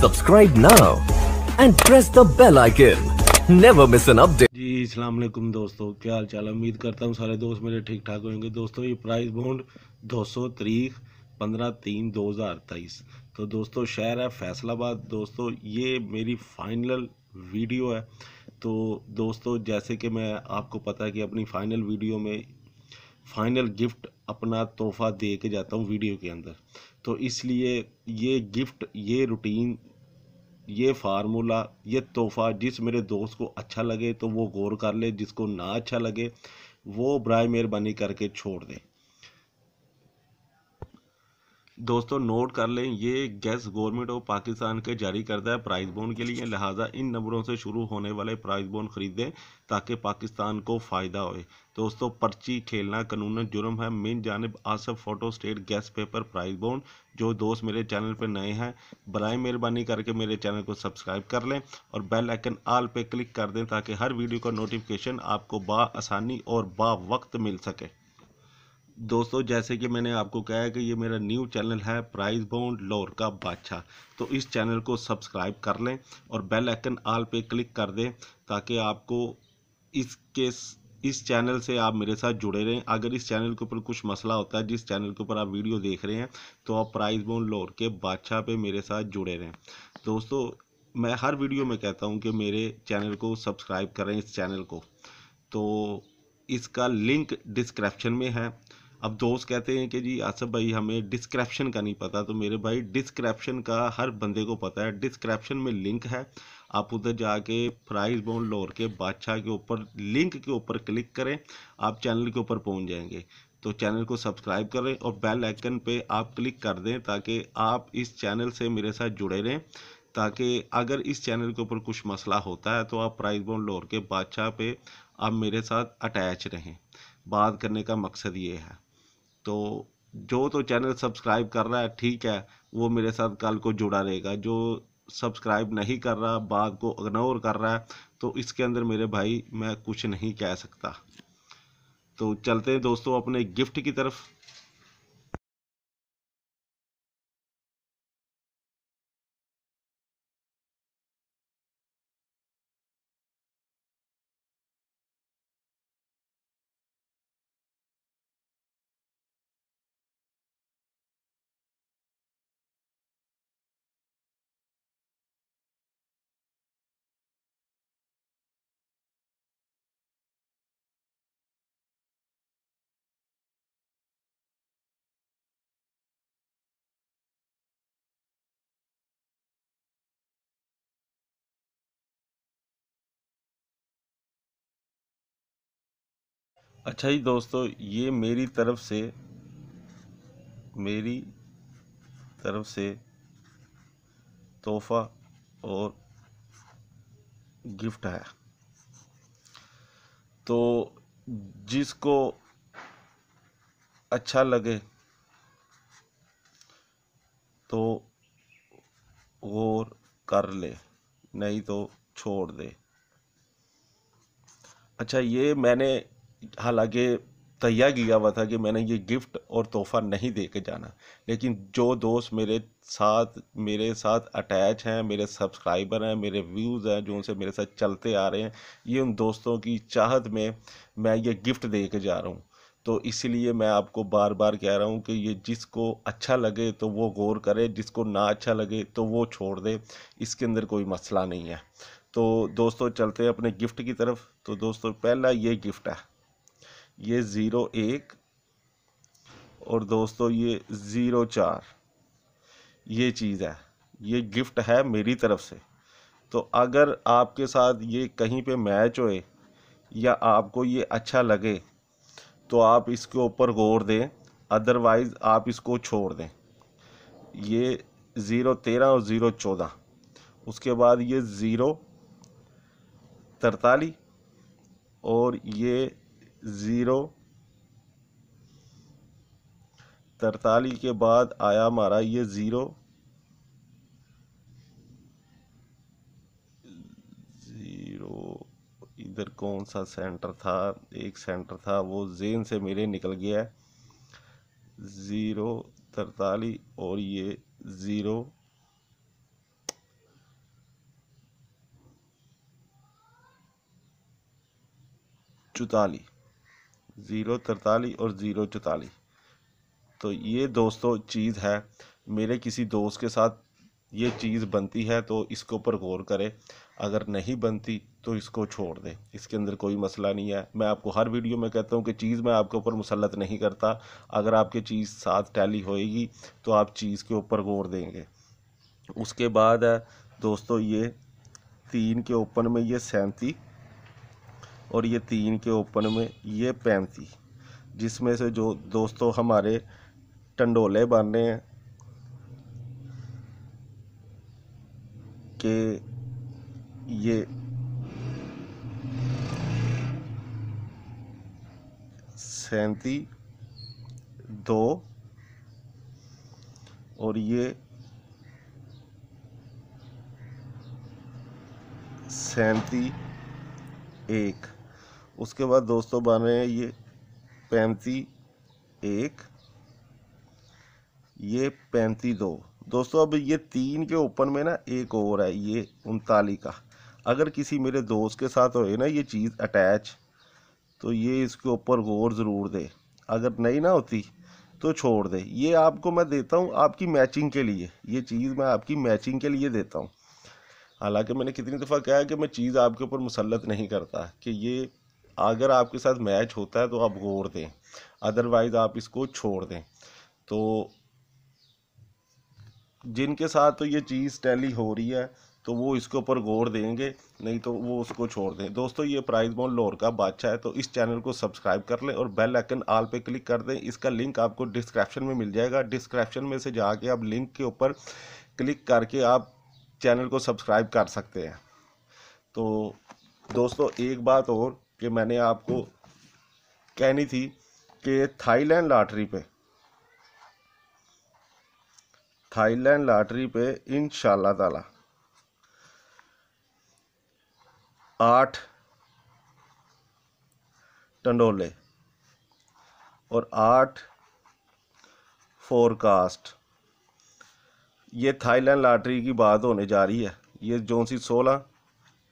Subscribe now and press the bell icon. Never miss an update. जी अस्सलाम वालेकुम दोस्तों क्या हाल चाल उम्मीद करता हूँ सारे दोस्त मेरे ठीक ठाक होंगे दोस्तों ये प्राइस बॉन्ड दो सौ तारीख पंद्रह तीन दो हज़ार तेईस तो दोस्तों शहर है फैसलाबाद दोस्तों ये मेरी फाइनल वीडियो है तो दोस्तों जैसे कि मैं आपको पता है कि अपनी फ़ाइनल वीडियो में फ़ाइनल गिफ्ट अपना तोहफ़ा दे के जाता हूँ वीडियो के अंदर तो इसलिए ये गिफ्ट ये रूटीन ये फार्मूला ये तोहफ़ा जिस मेरे दोस्त को अच्छा लगे तो वो गौर कर ले जिसको ना अच्छा लगे वो बर मेहरबानी करके छोड़ दे दोस्तों नोट कर लें ये गैस गवर्नमेंट ऑफ पाकिस्तान के जारी करता है प्राइस बोन के लिए लिहाजा इन नंबरों से शुरू होने वाले प्राइस बोन खरीदें ताकि पाकिस्तान को फ़ायदा होए दोस्तों पर्ची खेलना कानून जुर्म है मेन जानब Asaf photostat guess paper price bond जो दोस्त मेरे चैनल पर नए हैं बर मेहरबानी करके मेरे चैनल को सब्सक्राइब कर लें और बेल आइकन आल पे क्लिक कर दें ताकि हर वीडियो का नोटिफिकेशन आपको बासानी और बा वक्त मिल सके दोस्तों जैसे कि मैंने आपको कहा है कि ये मेरा न्यू चैनल है प्राइस बाउंड लोर का बादशाह तो इस चैनल को सब्सक्राइब कर लें और बेल आइकन आल पे क्लिक कर दें ताकि आपको इसके इस चैनल से आप मेरे साथ जुड़े रहें अगर इस चैनल के ऊपर कुछ मसला होता है जिस चैनल के ऊपर आप वीडियो देख रहे हैं तो आप प्राइस बाउंड लोर के बादशाह पे मेरे साथ जुड़े रहें दोस्तों मैं हर वीडियो में कहता हूँ कि मेरे चैनल को सब्सक्राइब करें इस चैनल को तो इसका लिंक डिस्क्रिप्शन में है अब दोस्त कहते हैं कि जी आसफ भाई हमें डिस्क्रप्शन का नहीं पता तो मेरे भाई डिस्क्रप्शन का हर बंदे को पता है डिस्क्रप्शन में लिंक है आप उधर जाके प्राइस बोन लोर के बादशाह के ऊपर लिंक के ऊपर क्लिक करें आप चैनल के ऊपर पहुंच जाएंगे तो चैनल को सब्सक्राइब करें और बेल आइकन पे आप क्लिक कर दें ताकि आप इस चैनल से मेरे साथ जुड़े रहें ताकि अगर इस चैनल के ऊपर कुछ मसला होता है तो आप प्राइज बोन लोर के बादशाह पे आप मेरे साथ अटैच रहें बात करने का मकसद ये है तो जो तो चैनल सब्सक्राइब कर रहा है ठीक है वो मेरे साथ कल को जुड़ा रहेगा जो सब्सक्राइब नहीं कर रहा बात को इग्नोर कर रहा है तो इसके अंदर मेरे भाई मैं कुछ नहीं कह सकता तो चलते हैं दोस्तों अपने गिफ्ट की तरफ अच्छा जी दोस्तों ये मेरी तरफ से मेरी तरफ से तोहफा और गिफ्ट है तो जिसको अच्छा लगे तो गौर कर ले नहीं तो छोड़ दे अच्छा ये मैंने हालांकि तैयार किया हुआ था कि मैंने ये गिफ्ट और तोहफ़ा नहीं दे के जाना लेकिन जो दोस्त मेरे साथ मेरे साथ अटैच हैं मेरे सब्सक्राइबर हैं मेरे व्यूज़ हैं जो उनसे मेरे साथ चलते आ रहे हैं ये उन दोस्तों की चाहत में मैं ये गिफ्ट दे के जा रहा हूँ तो इसीलिए मैं आपको बार बार कह रहा हूँ कि ये जिसको अच्छा लगे तो वो गौर करे जिसको ना अच्छा लगे तो वो छोड़ दे इसके अंदर कोई मसला नहीं है तो दोस्तों चलते हैं अपने गिफ्ट की तरफ तो दोस्तों पहला ये गिफ्ट है ये ज़ीरो एक और दोस्तों ये ज़ीरो चार ये चीज़ है ये गिफ्ट है मेरी तरफ से तो अगर आपके साथ ये कहीं पे मैच होए या आपको ये अच्छा लगे तो आप इसके ऊपर गौर दें अदरवाइज़ आप इसको छोड़ दें ये ज़ीरो तेरह और ज़ीरो चौदह उसके बाद ये ज़ीरो तरताली और ये ज़ीरो तरतालीस के बाद आया हमारा ये ज़ीरो ज़ीरो इधर कौन सा सेंटर था एक सेंटर था वो जेन से मेरे निकल गया ज़ीरो तरताली और ये ज़ीरो चौताली ज़ीरो तरतालीस और ज़ीरो चौतालीस तो ये दोस्तों चीज़ है मेरे किसी दोस्त के साथ ये चीज़ बनती है तो इसके ऊपर गौर करें अगर नहीं बनती तो इसको छोड़ दें इसके अंदर कोई मसला नहीं है मैं आपको हर वीडियो में कहता हूँ कि चीज़ मैं आपके ऊपर मुसलत नहीं करता अगर आपकी चीज़ साथ टैली होएगी तो आप चीज़ के ऊपर गौर देंगे उसके बाद है दोस्तों ये तीन के ओपन में ये सैंती और ये तीन के ओपन में ये पैंती जिसमें से जो दोस्तों हमारे टंडोले बन रहे हैं के ये सैंती दो और ये सैंती एक उसके बाद दोस्तों बन रहे हैं ये पैंती एक ये पैंती दो दोस्तों अब ये तीन के ऊपर में ना एक और है ये उनताली का अगर किसी मेरे दोस्त के साथ होए ना ये चीज़ अटैच तो ये इसके ऊपर गौर ज़रूर दे अगर नहीं ना होती तो छोड़ दे ये आपको मैं देता हूँ आपकी मैचिंग के लिए ये चीज़ मैं आपकी मैचिंग के लिए देता हूँ हालांकि मैंने कितनी दफ़ा कहा है कि मैं चीज़ आपके ऊपर मुसलत नहीं करता कि ये अगर आपके साथ मैच होता है तो आप गौर दें अदरवाइज़ आप इसको छोड़ दें तो जिनके साथ तो ये चीज़ टैली हो रही है तो वो इसके ऊपर गौर देंगे नहीं तो वो उसको छोड़ दें दोस्तों ये प्राइस बॉन्ड लोर का बादशाह है तो इस चैनल को सब्सक्राइब कर लें और बेल आइकन आल पे क्लिक कर दें इसका लिंक आपको डिस्क्रिप्शन में मिल जाएगा डिस्क्रिप्शन में से जाके आप लिंक के ऊपर क्लिक करके आप चैनल को सब्सक्राइब कर सकते हैं तो दोस्तों एक बात और कि मैंने आपको कहनी थी कि थाईलैंड लॉटरी पे थाईलैंड लॉटरी पे इन ताला आठ टंडोले और आठ फोरकास्ट ये थाईलैंड लॉटरी की बात होने जा रही है ये जो सी सोलह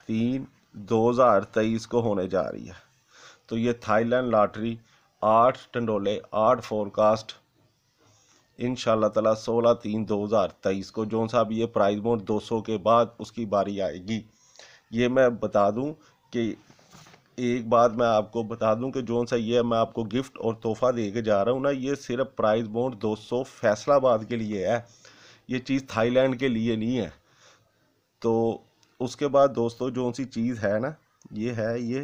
तीन 2023 को होने जा रही है तो ये थाईलैंड लॉटरी आठ टंडोले आठ फोरकास्ट इन शाह तला सोलह तीन दो हज़ार तेईस को जो साहब ये प्राइज मोड दो सौ के बाद उसकी बारी आएगी ये मैं बता दूं कि एक बात मैं आपको बता दूं कि जो सा ये मैं आपको गिफ्ट और तोहफ़ा दे के जा रहा हूँ ना ये सिर्फ प्राइज मोड दो सौ फैसलाबाद के लिए है ये चीज़ थाईलैंड के लिए नहीं है तो उसके बाद दोस्तों जो सी चीज़ है ना ये है ये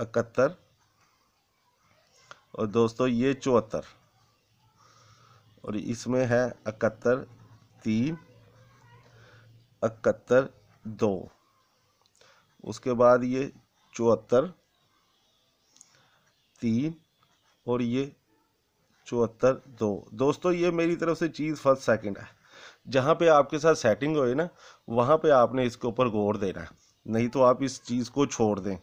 इकहत्तर और दोस्तों ये चौहत्तर और इसमें है इकहत्तर तीन इकहत्तर दो उसके बाद ये चौहत्तर तीन और ये चौहत्तर दो दोस्तों ये मेरी तरफ से चीज़ फर्स्ट सेकंड है जहाँ पे आपके साथ सेटिंग हो ना वहाँ पे आपने इसके ऊपर गौर देना है नहीं तो आप इस चीज़ को छोड़ दें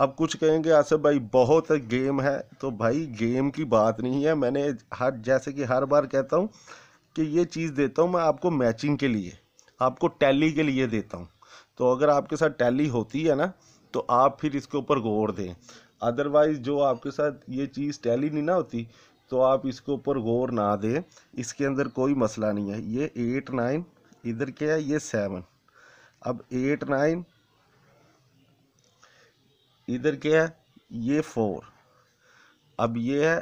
अब कुछ कहेंगे आसफ भाई बहुत गेम है तो भाई गेम की बात नहीं है मैंने हर जैसे कि हर बार कहता हूँ कि ये चीज़ देता हूँ मैं आपको मैचिंग के लिए आपको टैली के लिए देता हूँ तो अगर आपके साथ टैली होती है ना तो आप फिर इसके ऊपर गौर दें अदरवाइज़ जो आपके साथ ये चीज़ टैली नहीं ना होती तो आप इसके ऊपर गौर ना दें इसके अंदर कोई मसला नहीं है ये एट नाइन इधर क्या है ये सेवन अब एट नाइन इधर क्या है ये फोर अब ये है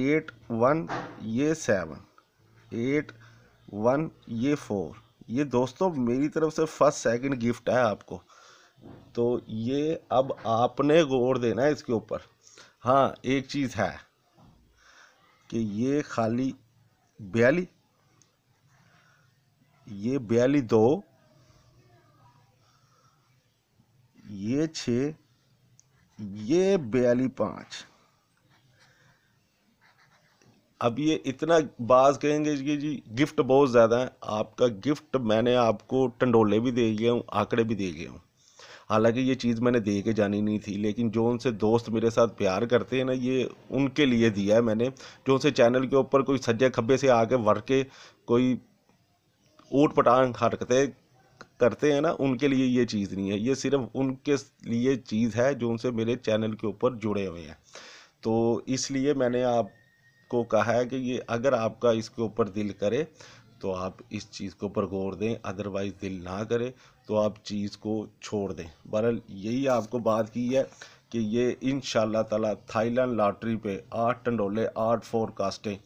एट वन ये सेवन एट वन ये फोर ये दोस्तों मेरी तरफ से फर्स्ट सेकंड गिफ्ट है आपको तो ये अब आपने गौर देना है इसके ऊपर हाँ एक चीज़ है कि ये खाली बयाली ये बयाली दो ये छ ये बयाली पांच अब ये इतना बाज कहेंगे कि जी गिफ्ट बहुत ज़्यादा है आपका गिफ्ट मैंने आपको टंडोले भी दे गया हूँ आंकड़े भी दे गया हूँ हालांकि ये चीज़ मैंने दे के जानी नहीं थी लेकिन जो उनसे दोस्त मेरे साथ प्यार करते हैं ना ये उनके लिए दिया है मैंने जो उनसे चैनल के ऊपर कोई सज्जे खब्बे से आके वर के कोई ऊट पटांग हरकते करते हैं ना उनके लिए ये चीज़ नहीं है ये सिर्फ उनके लिए चीज़ है जो उनसे मेरे चैनल के ऊपर जुड़े हुए हैं तो इसलिए मैंने आपको कहा है कि ये अगर आपका इसके ऊपर दिल करे तो आप इस चीज़ के ऊपर गौर दें अदरवाइज़ दिल ना करें तो आप चीज़ को छोड़ दें बहरहाल यही आपको बात की है कि ये इन ताला थाईलैंड लॉटरी पे आठ टंडोले आठ फोरकास्टें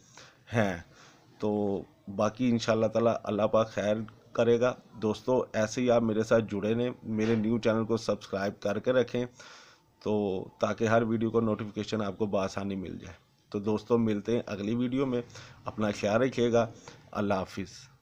हैं तो बाकी इन ताला अल्लाह पा खैर करेगा दोस्तों ऐसे ही आप मेरे साथ जुड़े ने मेरे न्यू चैनल को सब्सक्राइब करके रखें तो ताकि हर वीडियो का नोटिफिकेशन आपको बसानी मिल जाए तो दोस्तों मिलते हैं अगली वीडियो में अपना ख्याल रखिएगा अल्लाह हाफिज़